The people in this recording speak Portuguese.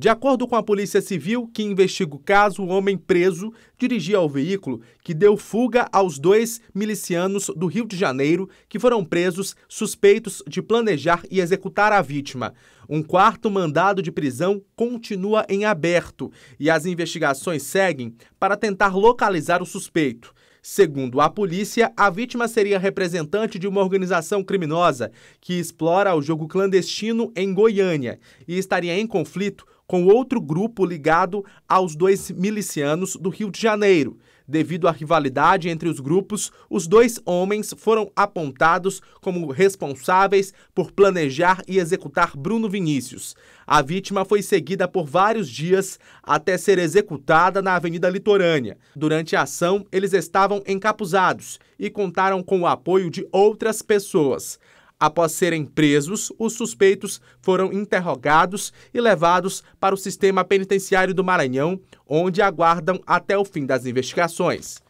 De acordo com a Polícia Civil, que investiga o caso, o homem preso dirigia o veículo que deu fuga aos dois milicianos do Rio de Janeiro que foram presos suspeitos de planejar e executar a vítima. Um quarto mandado de prisão continua em aberto e as investigações seguem para tentar localizar o suspeito. Segundo a polícia, a vítima seria representante de uma organização criminosa que explora o jogo clandestino em Goiânia e estaria em conflito com outro grupo ligado aos dois milicianos do Rio de Janeiro, Devido à rivalidade entre os grupos, os dois homens foram apontados como responsáveis por planejar e executar Bruno Vinícius. A vítima foi seguida por vários dias até ser executada na Avenida Litorânea. Durante a ação, eles estavam encapuzados e contaram com o apoio de outras pessoas. Após serem presos, os suspeitos foram interrogados e levados para o sistema penitenciário do Maranhão, onde aguardam até o fim das investigações.